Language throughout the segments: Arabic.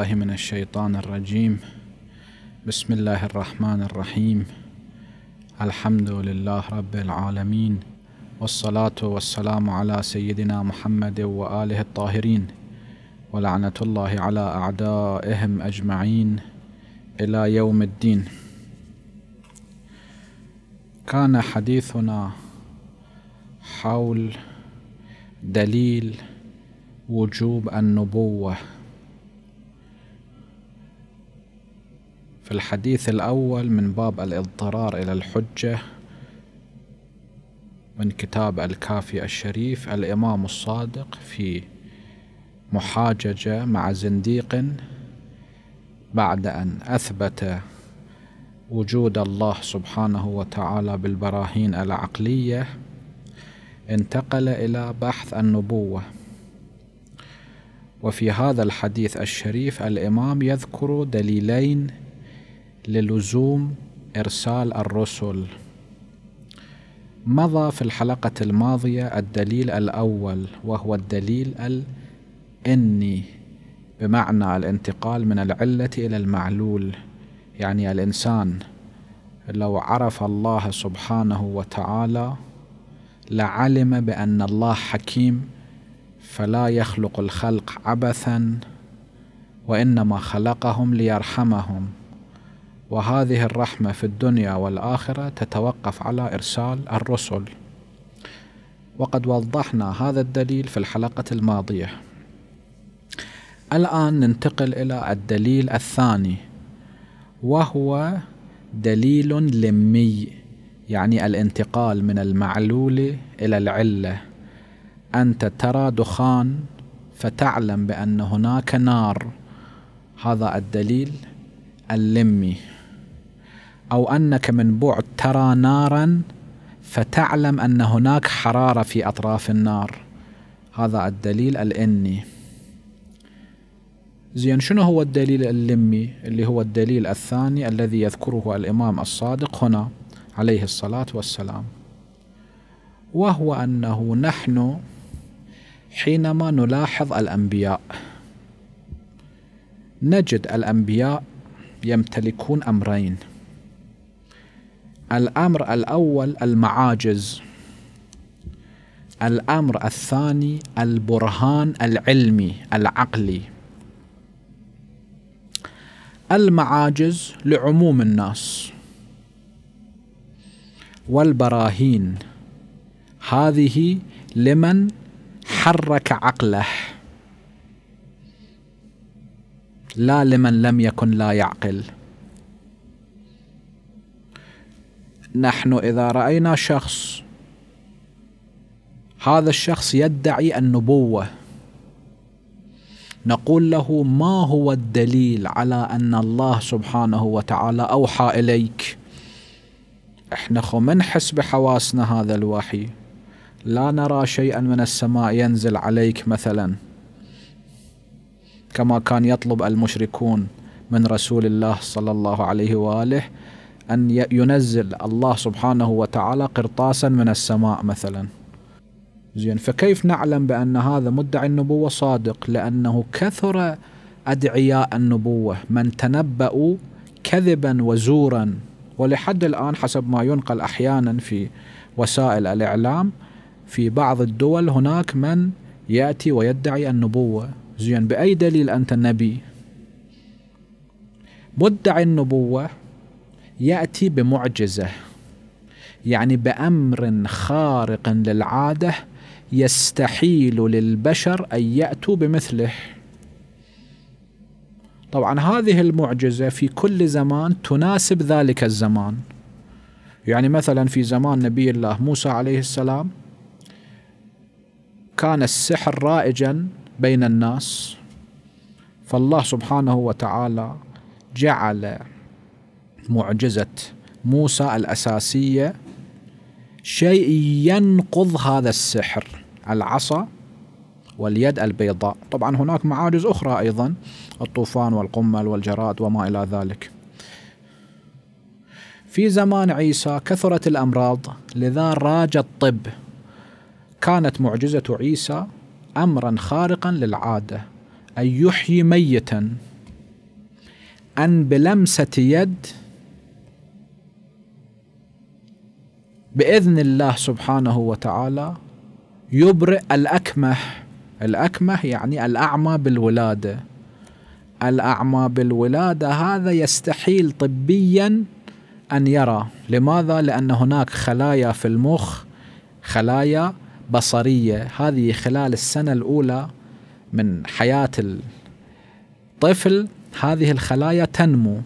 بالله من الشيطان الرجيم بسم الله الرحمن الرحيم الحمد لله رب العالمين والصلاة والسلام على سيدنا محمد وآله الطاهرين ولعنة الله على أعدائهم أجمعين إلى يوم الدين كان حديثنا حول دليل وجوب النبوة في الحديث الأول من باب الاضطرار إلى الحجة من كتاب الكافي الشريف الإمام الصادق في محاججة مع زنديق بعد أن أثبت وجود الله سبحانه وتعالى بالبراهين العقلية انتقل إلى بحث النبوة وفي هذا الحديث الشريف الإمام يذكر دليلين للزوم إرسال الرسل مضى في الحلقة الماضية الدليل الأول وهو الدليل الإني بمعنى الانتقال من العلة إلى المعلول يعني الإنسان لو عرف الله سبحانه وتعالى لعلم بأن الله حكيم فلا يخلق الخلق عبثا وإنما خلقهم ليرحمهم وهذه الرحمة في الدنيا والآخرة تتوقف على إرسال الرسل وقد وضحنا هذا الدليل في الحلقة الماضية الآن ننتقل إلى الدليل الثاني وهو دليل لمي يعني الانتقال من المعلول إلى العلة أنت ترى دخان فتعلم بأن هناك نار هذا الدليل اللمي أو أنك من بعد ترى نارا فتعلم أن هناك حرارة في أطراف النار هذا الدليل الإني زين شنو هو الدليل اللمي اللي هو الدليل الثاني الذي يذكره الإمام الصادق هنا عليه الصلاة والسلام وهو أنه نحن حينما نلاحظ الأنبياء نجد الأنبياء يمتلكون أمرين الأمر الأول المعاجز الأمر الثاني البرهان العلمي العقلي المعاجز لعموم الناس والبراهين هذه لمن حرك عقله لا لمن لم يكن لا يعقل نحن إذا رأينا شخص هذا الشخص يدعي النبوة نقول له ما هو الدليل على أن الله سبحانه وتعالى أوحى إليك احنا خو منحس بحواسنا هذا الوحي لا نرى شيئا من السماء ينزل عليك مثلا كما كان يطلب المشركون من رسول الله صلى الله عليه واله أن ينزل الله سبحانه وتعالى قرطاسا من السماء مثلا زين فكيف نعلم بأن هذا مدعي النبوة صادق لأنه كثر أدعياء النبوة من تنبأوا كذبا وزورا ولحد الآن حسب ما ينقل أحيانا في وسائل الإعلام في بعض الدول هناك من يأتي ويدعي النبوة زين بأي دليل أنت نبي مدعي النبوة ياتي بمعجزه يعني بامر خارق للعاده يستحيل للبشر ان ياتوا بمثله طبعا هذه المعجزه في كل زمان تناسب ذلك الزمان يعني مثلا في زمان نبي الله موسى عليه السلام كان السحر رائجا بين الناس فالله سبحانه وتعالى جعل معجزة موسى الأساسية شيء ينقض هذا السحر العصا واليد البيضاء طبعا هناك معاجز أخرى أيضا الطوفان والقمل والجراد وما إلى ذلك في زمان عيسى كثرت الأمراض لذا راج الطب كانت معجزة عيسى أمرا خارقا للعادة أن يحيي ميتا أن بلمسة يد باذن الله سبحانه وتعالى يبرئ الاكمه الاكمه يعني الاعمى بالولاده الاعمى بالولاده هذا يستحيل طبيا ان يرى لماذا لان هناك خلايا في المخ خلايا بصريه هذه خلال السنه الاولى من حياه الطفل هذه الخلايا تنمو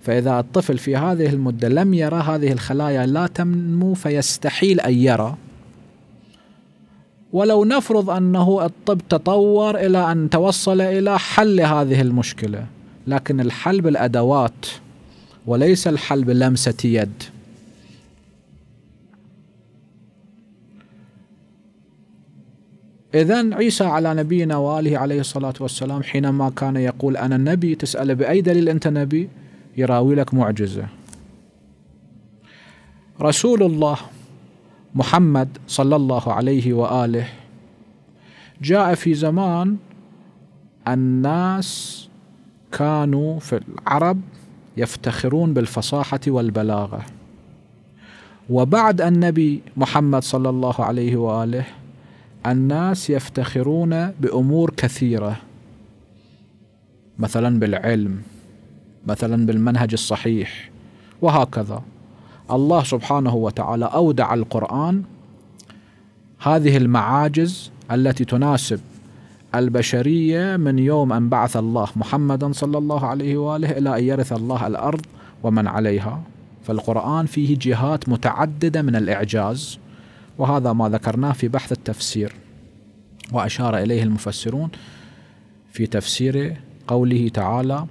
فإذا الطفل في هذه المدة لم يرى هذه الخلايا لا تنمو فيستحيل أن يرى ولو نفرض أنه الطب تطور إلى أن توصل إلى حل هذه المشكلة لكن الحل بالأدوات وليس الحل بلمسة يد إذا عيسى على نبينا وآله عليه الصلاة والسلام حينما كان يقول أنا النبي تسأل بأي دليل أنت نبي يراوي لك معجزة رسول الله محمد صلى الله عليه وآله جاء في زمان الناس كانوا في العرب يفتخرون بالفصاحة والبلاغة وبعد النبي محمد صلى الله عليه وآله الناس يفتخرون بأمور كثيرة مثلا بالعلم مثلا بالمنهج الصحيح وهكذا الله سبحانه وتعالى اودع القران هذه المعاجز التي تناسب البشريه من يوم ان بعث الله محمدا صلى الله عليه واله الى ان يرث الله الارض ومن عليها فالقران فيه جهات متعدده من الاعجاز وهذا ما ذكرناه في بحث التفسير واشار اليه المفسرون في تفسير قوله تعالى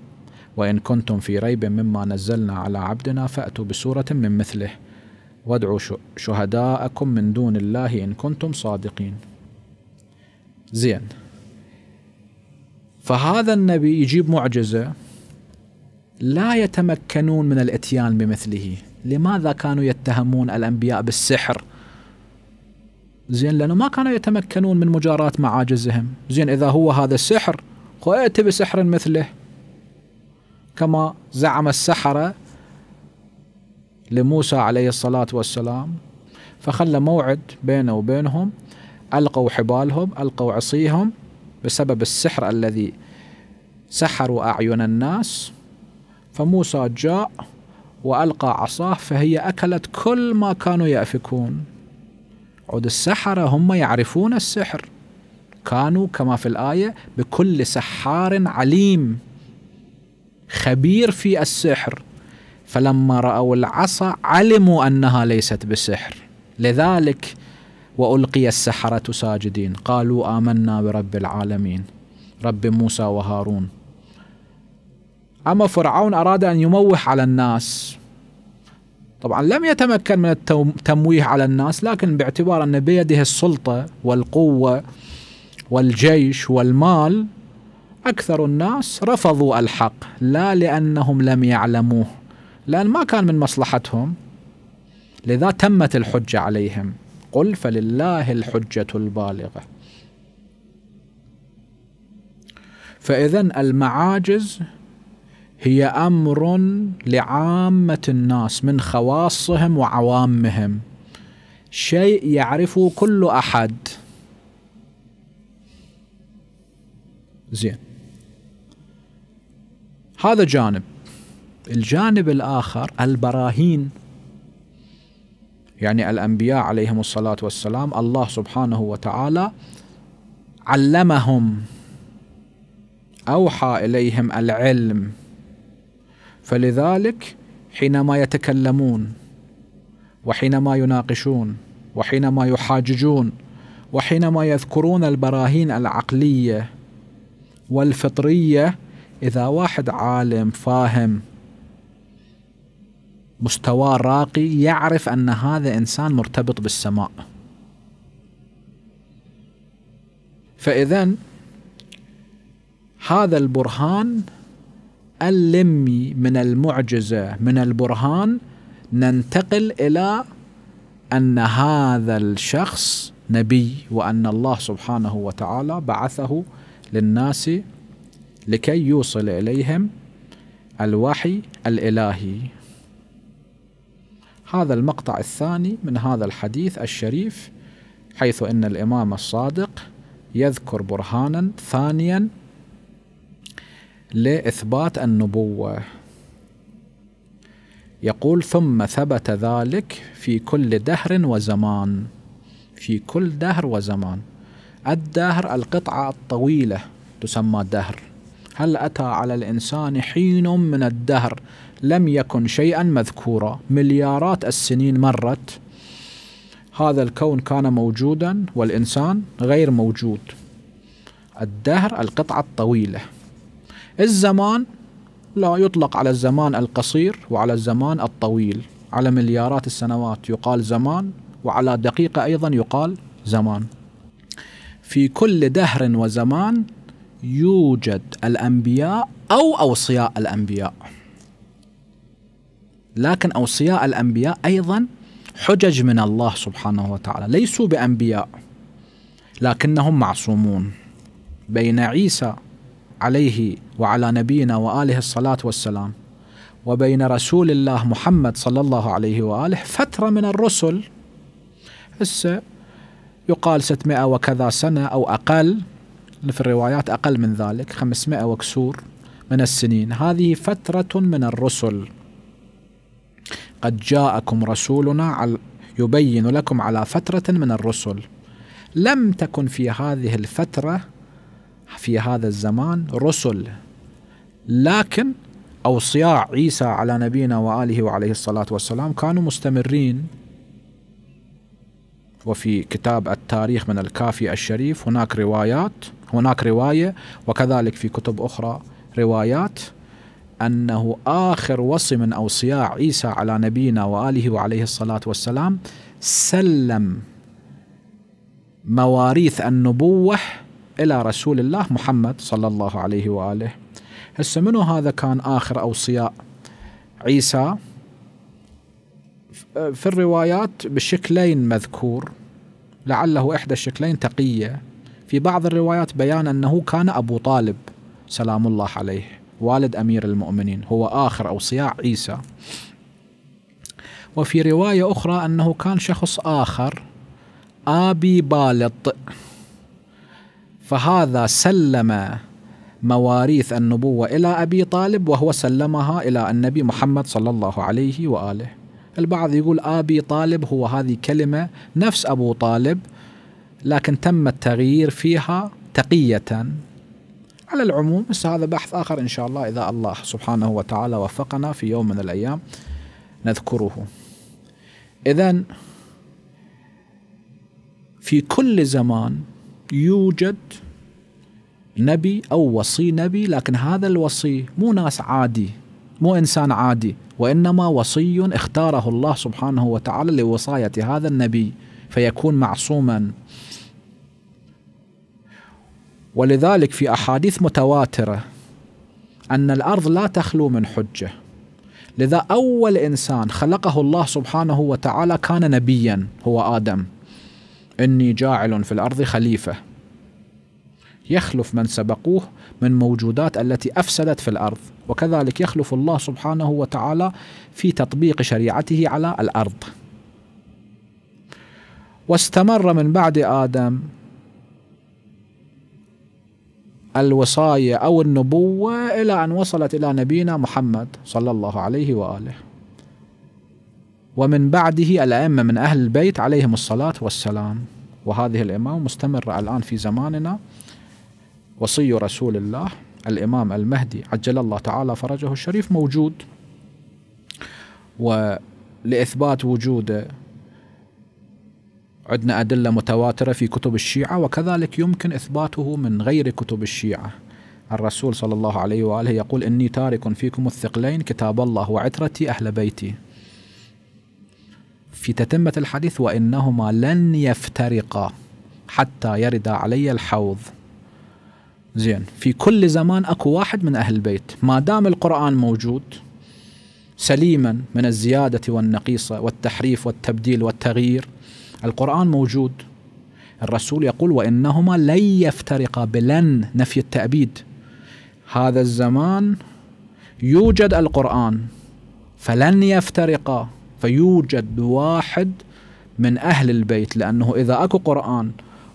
وإن كنتم في ريب مما نزلنا على عبدنا فأتوا بسورة من مثله وادعوا شهداءكم من دون الله إن كنتم صادقين زين فهذا النبي يجيب معجزة لا يتمكنون من الاتيان بمثله لماذا كانوا يتهمون الأنبياء بالسحر زين لأنه ما كانوا يتمكنون من مجاراة معاجزهم زين إذا هو هذا السحر ويأتي بسحر مثله كما زعم السحرة لموسى عليه الصلاة والسلام فخلى موعد بينه وبينهم ألقوا حبالهم ألقوا عصيهم بسبب السحر الذي سحروا أعين الناس فموسى جاء وألقى عصاه فهي أكلت كل ما كانوا يأفكون عود السحرة هم يعرفون السحر كانوا كما في الآية بكل سحار عليم خبير في السحر فلما رأوا العصا علموا أنها ليست بسحر لذلك وألقي السحرة ساجدين قالوا آمنا برب العالمين رب موسى وهارون أما فرعون أراد أن يموه على الناس طبعا لم يتمكن من التمويه على الناس لكن باعتبار أن بيده السلطة والقوة والجيش والمال أكثر الناس رفضوا الحق لا لأنهم لم يعلموه لأن ما كان من مصلحتهم لذا تمت الحجة عليهم قل فلله الحجة البالغة فإذا المعاجز هي أمر لعامة الناس من خواصهم وعوامهم شيء يعرفه كل أحد زين هذا جانب الجانب الآخر البراهين يعني الأنبياء عليهم الصلاة والسلام الله سبحانه وتعالى علمهم أوحى إليهم العلم فلذلك حينما يتكلمون وحينما يناقشون وحينما يحاججون وحينما يذكرون البراهين العقليه والفطريه إذا واحد عالم فاهم مستواه راقي يعرف أن هذا إنسان مرتبط بالسماء فإذا هذا البرهان اللمي من المعجزة من البرهان ننتقل إلى أن هذا الشخص نبي وأن الله سبحانه وتعالى بعثه للناس لكي يوصل إليهم الوحي الإلهي هذا المقطع الثاني من هذا الحديث الشريف حيث أن الإمام الصادق يذكر برهانا ثانيا لإثبات النبوة يقول ثم ثبت ذلك في كل دهر وزمان في كل دهر وزمان الدهر القطعة الطويلة تسمى دهر هل أتى على الإنسان حين من الدهر لم يكن شيئا مذكورا مليارات السنين مرت هذا الكون كان موجودا والإنسان غير موجود الدهر القطعة الطويلة الزمان لا يطلق على الزمان القصير وعلى الزمان الطويل على مليارات السنوات يقال زمان وعلى دقيقة أيضا يقال زمان في كل دهر وزمان يوجد الأنبياء أو أوصياء الأنبياء لكن أوصياء الأنبياء أيضا حجج من الله سبحانه وتعالى ليسوا بأنبياء لكنهم معصومون بين عيسى عليه وعلى نبينا وآله الصلاة والسلام وبين رسول الله محمد صلى الله عليه وآله فترة من الرسل هسه يقال 600 وكذا سنة أو أقل في الروايات أقل من ذلك 500 وكسور من السنين هذه فترة من الرسل قد جاءكم رسولنا يبين لكم على فترة من الرسل لم تكن في هذه الفترة في هذا الزمان رسل لكن أوصياء عيسى على نبينا وآله وعليه الصلاة والسلام كانوا مستمرين وفي كتاب التاريخ من الكافي الشريف هناك روايات هناك رواية وكذلك في كتب أخرى روايات أنه آخر وصي من أوصياء عيسى على نبينا وآله وعليه الصلاة والسلام سلم مواريث النبوة إلى رسول الله محمد صلى الله عليه وآله هسه منو هذا كان آخر أوصياء عيسى في الروايات بشكلين مذكور لعله إحدى الشكلين تقية في بعض الروايات بيان أنه كان أبو طالب سلام الله عليه والد أمير المؤمنين هو آخر أو صياع عيسى وفي رواية أخرى أنه كان شخص آخر آبي بالط فهذا سلم مواريث النبوة إلى أبي طالب وهو سلمها إلى النبي محمد صلى الله عليه وآله البعض يقول أبي طالب هو هذه كلمة نفس أبو طالب لكن تم التغيير فيها تقية على العموم هذا بحث آخر إن شاء الله إذا الله سبحانه وتعالى وفقنا في يوم من الأيام نذكره إذا في كل زمان يوجد نبي أو وصي نبي لكن هذا الوصي مو ناس عادي مو إنسان عادي وإنما وصي اختاره الله سبحانه وتعالى لوصاية هذا النبي فيكون معصوما ولذلك في أحاديث متواترة أن الأرض لا تخلو من حجة لذا أول إنسان خلقه الله سبحانه وتعالى كان نبيا هو آدم إني جاعل في الأرض خليفة يخلف من سبقوه من موجودات التي أفسدت في الأرض وكذلك يخلف الله سبحانه وتعالى في تطبيق شريعته على الأرض واستمر من بعد آدم الوصاية أو النبوة إلى أن وصلت إلى نبينا محمد صلى الله عليه وآله ومن بعده الأئمة من أهل البيت عليهم الصلاة والسلام وهذه الإمام مستمرة الآن في زماننا وصي رسول الله الإمام المهدي عجل الله تعالى فرجه الشريف موجود ولإثبات وجوده عندنا أدلة متواترة في كتب الشيعة وكذلك يمكن إثباته من غير كتب الشيعة الرسول صلى الله عليه وآله يقول إني تارك فيكم الثقلين كتاب الله وعترتي أهل بيتي في تتمة الحديث وإنهما لن يفترقا حتى يردا علي الحوض زين في كل زمان اكو واحد من اهل البيت ما دام القران موجود سليما من الزياده والنقيصه والتحريف والتبديل والتغيير القرآن موجود الرسول يقول وإنهما لن يفترقا بلن نفي التأبيد هذا الزمان يوجد القرآن فلن يفترقا فيوجد واحد من أهل البيت لأنه إذا أكو قرآن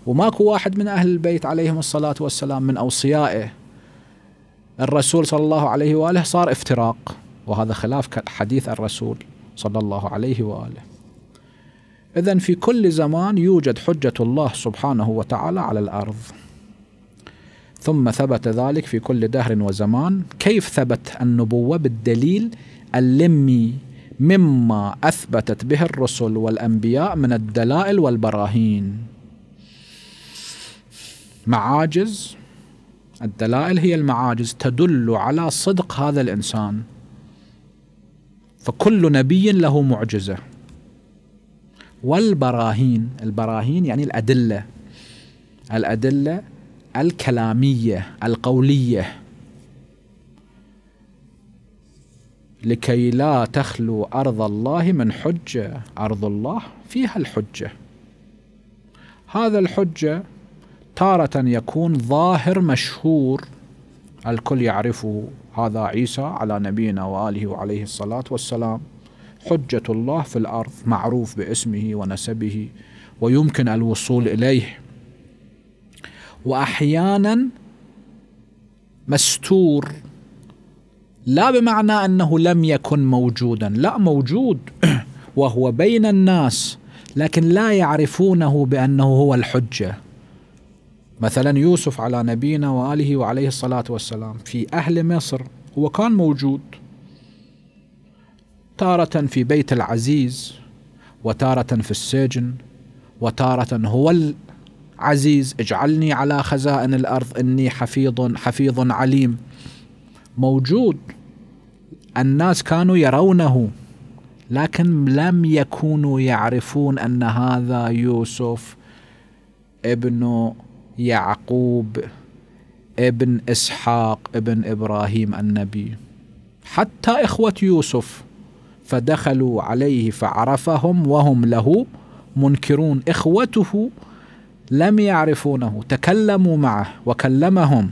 وماكو واحد من أهل البيت عليهم الصلاة والسلام من أوصيائه الرسول صلى الله عليه وآله صار افتراق وهذا خلاف حديث الرسول صلى الله عليه وآله إذا في كل زمان يوجد حجة الله سبحانه وتعالى على الأرض ثم ثبت ذلك في كل دهر وزمان كيف ثبت النبوة بالدليل اللمي مما أثبتت به الرسل والأنبياء من الدلائل والبراهين معاجز الدلائل هي المعاجز تدل على صدق هذا الإنسان فكل نبي له معجزة والبراهين البراهين يعني الأدلة الأدلة الكلامية القولية لكي لا تخلو أرض الله من حجة أرض الله فيها الحجة هذا الحجة تارة يكون ظاهر مشهور الكل يعرفه هذا عيسى على نبينا وآله وعليه الصلاة والسلام حجة الله في الأرض معروف باسمه ونسبه ويمكن الوصول إليه وأحيانا مستور لا بمعنى أنه لم يكن موجودا لا موجود وهو بين الناس لكن لا يعرفونه بأنه هو الحجة مثلا يوسف على نبينا وآله وعليه الصلاة والسلام في أهل مصر هو كان موجود تارة في بيت العزيز وتارة في السجن وتارة هو العزيز اجعلني على خزائن الأرض إني حفيظ حفيظ عليم موجود الناس كانوا يرونه لكن لم يكونوا يعرفون أن هذا يوسف ابن يعقوب ابن إسحاق ابن إبراهيم النبي حتى إخوة يوسف فدخلوا عليه فعرفهم وهم له منكرون إخوته لم يعرفونه تكلموا معه وكلمهم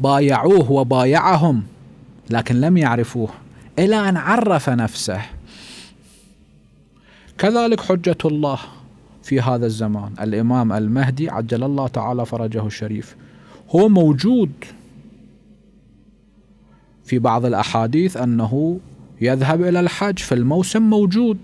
بايعوه وبايعهم لكن لم يعرفوه إلى أن عرف نفسه كذلك حجة الله في هذا الزمان الإمام المهدي عجل الله تعالى فرجه الشريف هو موجود في بعض الأحاديث أنه يذهب إلى الحج في الموسم موجود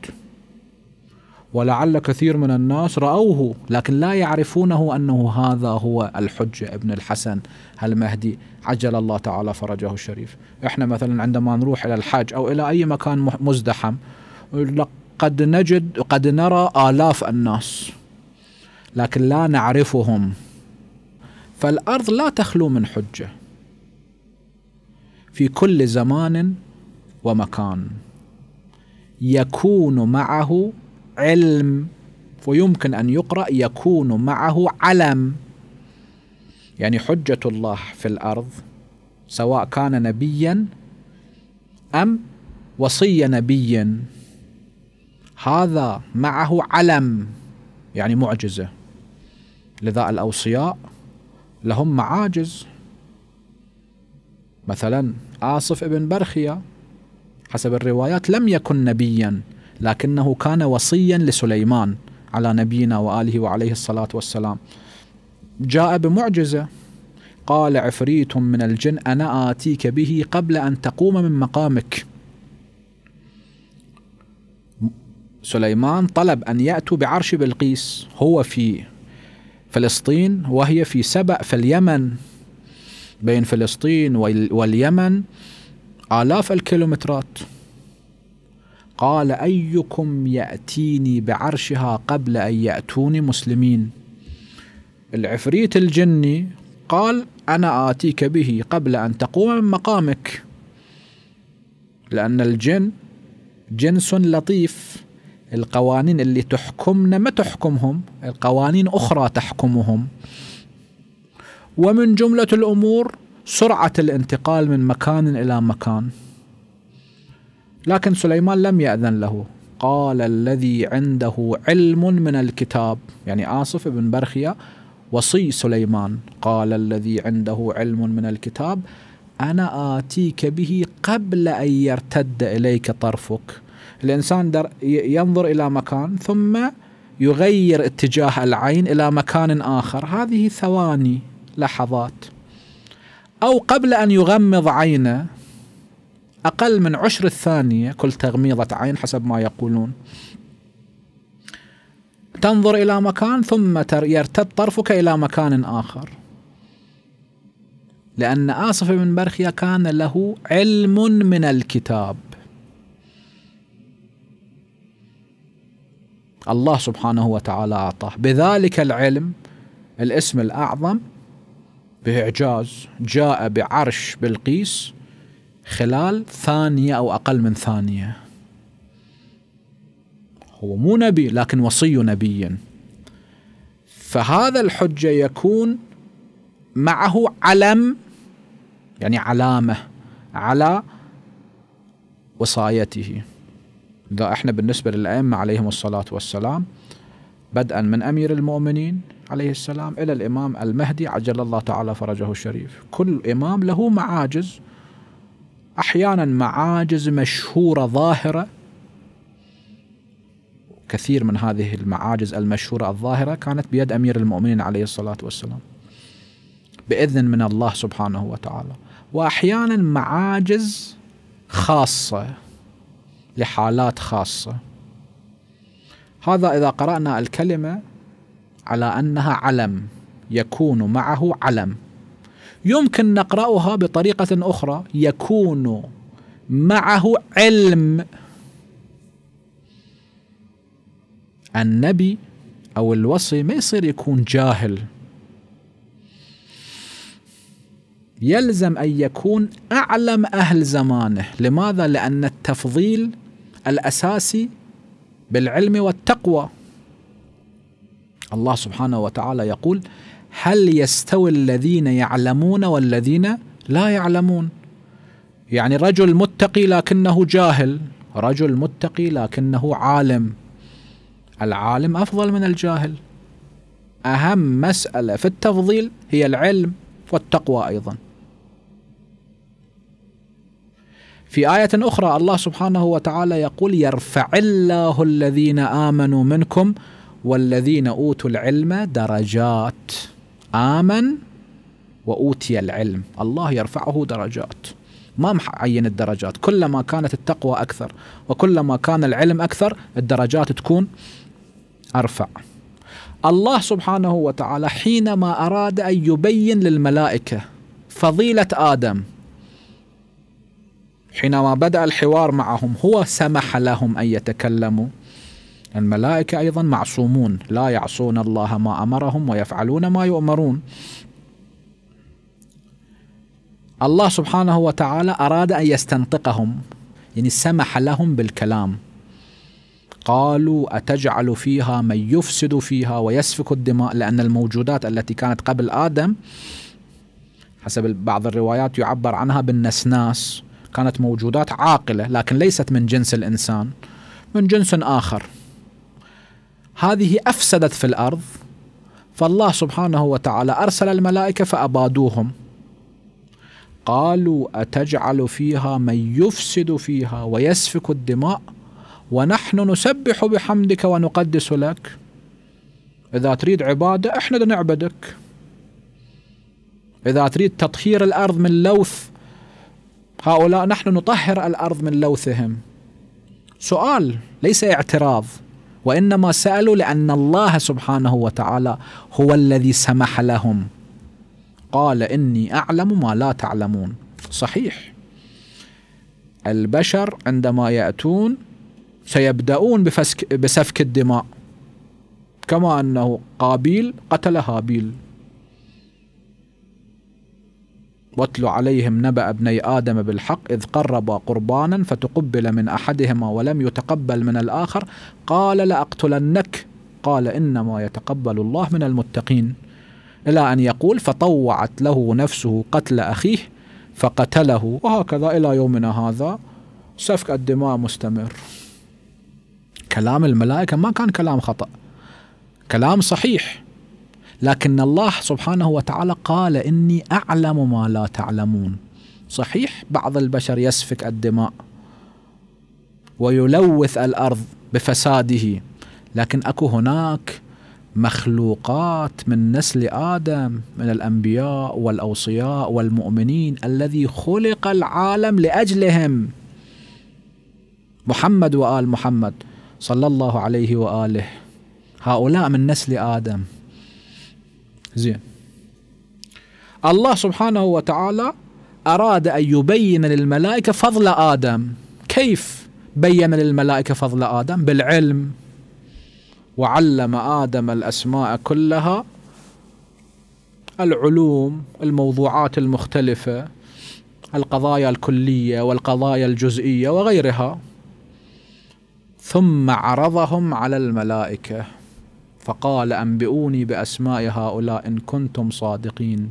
ولعل كثير من الناس رأوه لكن لا يعرفونه أنه هذا هو الحجة ابن الحسن المهدي عجل الله تعالى فرجه الشريف إحنا مثلا عندما نروح إلى الحج أو إلى أي مكان مزدحم قد نجد قد نرى آلاف الناس لكن لا نعرفهم فالأرض لا تخلو من حجة في كل زمان ومكان يكون معه علم ويمكن ان يقرا يكون معه علم يعني حجه الله في الارض سواء كان نبيا ام وصي نبي هذا معه علم يعني معجزه لذا الاوصياء لهم معاجز مثلا عاصف ابن برخية حسب الروايات لم يكن نبيا لكنه كان وصيا لسليمان على نبينا وآله وعليه الصلاة والسلام جاء بمعجزة قال عفريت من الجن أنا آتيك به قبل أن تقوم من مقامك سليمان طلب أن يأتوا بعرش بلقيس هو في فلسطين وهي في سبأ في اليمن بين فلسطين واليمن آلاف الكيلومترات قال أيكم يأتيني بعرشها قبل أن يأتوني مسلمين العفريت الجني قال أنا آتيك به قبل أن تقوم من مقامك لأن الجن جنس لطيف القوانين اللي تحكمنا ما تحكمهم القوانين أخرى تحكمهم ومن جملة الأمور سرعة الانتقال من مكان إلى مكان لكن سليمان لم يأذن له قال الذي عنده علم من الكتاب يعني آصف بن برخية وصي سليمان قال الذي عنده علم من الكتاب أنا آتيك به قبل أن يرتد إليك طرفك الإنسان ينظر إلى مكان ثم يغير اتجاه العين إلى مكان آخر هذه ثواني لحظات أو قبل أن يغمض عينه أقل من عشر الثانية كل تغميضة عين حسب ما يقولون تنظر إلى مكان ثم يرتد طرفك إلى مكان آخر لأن آصف بن برخية كان له علم من الكتاب الله سبحانه وتعالى أعطاه بذلك العلم الاسم الأعظم بإعجاز جاء بعرش بلقيس خلال ثانية أو أقل من ثانية هو مو نبي لكن وصي نبيا فهذا الحجة يكون معه علم يعني علامة على وصايته إذا احنا بالنسبة للأئمة عليهم الصلاة والسلام بدءا من أمير المؤمنين عليه السلام إلى الإمام المهدي عجل الله تعالى فرجه الشريف كل إمام له معاجز أحيانا معاجز مشهورة ظاهرة كثير من هذه المعاجز المشهورة الظاهرة كانت بيد أمير المؤمنين عليه الصلاة والسلام بإذن من الله سبحانه وتعالى وأحيانا معاجز خاصة لحالات خاصة هذا إذا قرأنا الكلمة على أنها علم يكون معه علم يمكن نقرأها بطريقة أخرى يكون معه علم النبي أو الوصي ما يصير يكون جاهل يلزم أن يكون أعلم أهل زمانه لماذا؟ لأن التفضيل الأساسي بالعلم والتقوى الله سبحانه وتعالى يقول هل يستوي الذين يعلمون والذين لا يعلمون يعني رجل متقي لكنه جاهل رجل متقي لكنه عالم العالم افضل من الجاهل اهم مساله في التفضيل هي العلم والتقوى ايضا في آية أخرى الله سبحانه وتعالى يقول يرفع الله الذين آمنوا منكم والذين أوتوا العلم درجات آمن وأوتي العلم الله يرفعه درجات ما معين الدرجات كلما كانت التقوى أكثر وكلما كان العلم أكثر الدرجات تكون أرفع الله سبحانه وتعالى حينما أراد أن يبين للملائكة فضيلة آدم حينما بدأ الحوار معهم هو سمح لهم أن يتكلموا الملائكة أيضا معصومون لا يعصون الله ما أمرهم ويفعلون ما يؤمرون الله سبحانه وتعالى أراد أن يستنطقهم يعني سمح لهم بالكلام قالوا أتجعل فيها من يفسد فيها ويسفك الدماء لأن الموجودات التي كانت قبل آدم حسب بعض الروايات يعبر عنها بالنسناس كانت موجودات عاقلة لكن ليست من جنس الإنسان من جنس آخر هذه أفسدت في الأرض فالله سبحانه وتعالى أرسل الملائكة فأبادوهم قالوا أتجعل فيها من يفسد فيها ويسفك الدماء ونحن نسبح بحمدك ونقدس لك إذا تريد عبادة إحنا نعبدك إذا تريد تطهير الأرض من لوث هؤلاء نحن نطهر الأرض من لوثهم سؤال ليس اعتراض وإنما سألوا لأن الله سبحانه وتعالى هو الذي سمح لهم قال إني أعلم ما لا تعلمون صحيح البشر عندما يأتون سيبدأون بفسك بسفك الدماء كما أنه قابيل قتل هابيل واتل عليهم نبأ ابني آدم بالحق إذ قربا قربانا فتقبل من أحدهما ولم يتقبل من الآخر قال لأقتلنك قال إنما يتقبل الله من المتقين إلى أن يقول فطوعت له نفسه قتل أخيه فقتله وهكذا إلى يومنا هذا سفك الدماء مستمر كلام الملائكة ما كان كلام خطأ كلام صحيح لكن الله سبحانه وتعالى قال إني أعلم ما لا تعلمون صحيح بعض البشر يسفك الدماء ويلوث الأرض بفساده لكن أكو هناك مخلوقات من نسل آدم من الأنبياء والأوصياء والمؤمنين الذي خلق العالم لأجلهم محمد وآل محمد صلى الله عليه وآله هؤلاء من نسل آدم زين الله سبحانه وتعالى أراد أن يبين للملائكة فضل آدم كيف بين للملائكة فضل آدم بالعلم وعلم آدم الأسماء كلها العلوم الموضوعات المختلفة القضايا الكلية والقضايا الجزئية وغيرها ثم عرضهم على الملائكة فقال أنبئوني بأسماء هؤلاء إن كنتم صادقين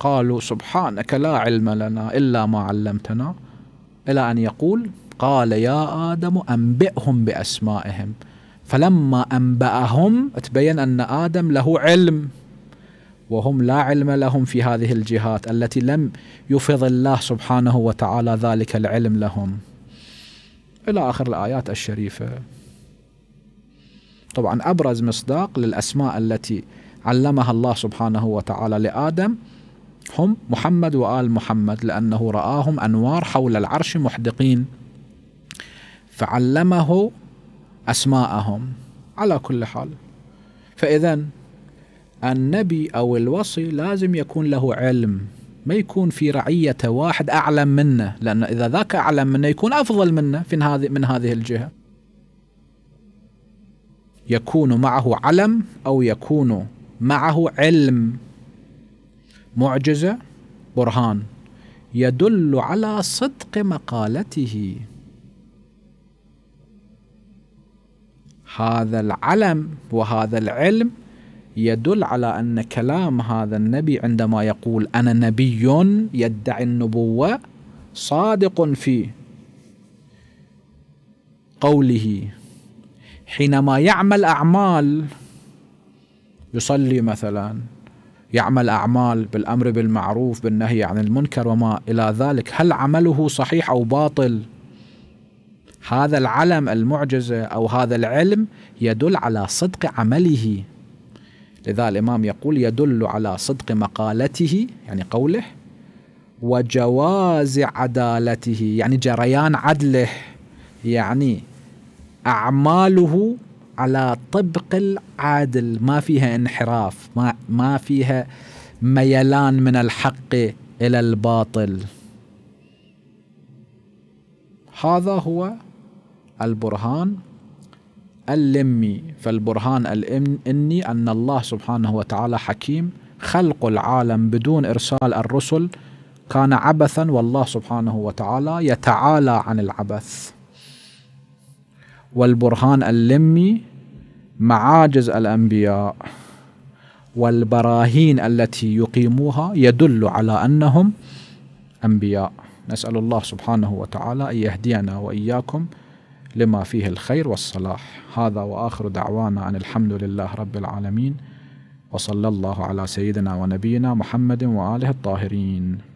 قالوا سبحانك لا علم لنا إلا ما علمتنا إلى أن يقول قال يا آدم أنبئهم بأسمائهم فلما أنبأهم تبين أن آدم له علم وهم لا علم لهم في هذه الجهات التي لم يفض الله سبحانه وتعالى ذلك العلم لهم إلى آخر الآيات الشريفة طبعا أبرز مصداق للأسماء التي علمها الله سبحانه وتعالى لآدم هم محمد وآل محمد لأنه رآهم أنوار حول العرش محدقين فعلمه أسماءهم على كل حال فإذا النبي أو الوصي لازم يكون له علم ما يكون في رعية واحد أعلم منه لأن إذا ذاك أعلم منه يكون أفضل منه في هذه من هذه الجهة يكون معه علم أو يكون معه علم معجزة برهان يدل على صدق مقالته هذا العلم وهذا العلم يدل على أن كلام هذا النبي عندما يقول أنا نبي يدعي النبوة صادق في قوله حينما يعمل أعمال يصلي مثلا يعمل أعمال بالأمر بالمعروف بالنهي عن المنكر وما إلى ذلك هل عمله صحيح أو باطل هذا العلم المعجزة أو هذا العلم يدل على صدق عمله لذا الإمام يقول يدل على صدق مقالته يعني قوله وجواز عدالته يعني جريان عدله يعني اعماله على طبق العادل ما فيها انحراف ما ما فيها ميلان من الحق الى الباطل هذا هو البرهان اللمي فالبرهان الإني أن الله سبحانه وتعالى حكيم خلق العالم بدون إرسال الرسل كان عبثا والله سبحانه وتعالى يتعالى عن العبث والبرهان اللمي معاجز الأنبياء والبراهين التي يقيموها يدل على أنهم أنبياء نسأل الله سبحانه وتعالى أن يهدينا وإياكم لما فيه الخير والصلاح هذا وآخر دعوانا أن الحمد لله رب العالمين وصلى الله على سيدنا ونبينا محمد وآله الطاهرين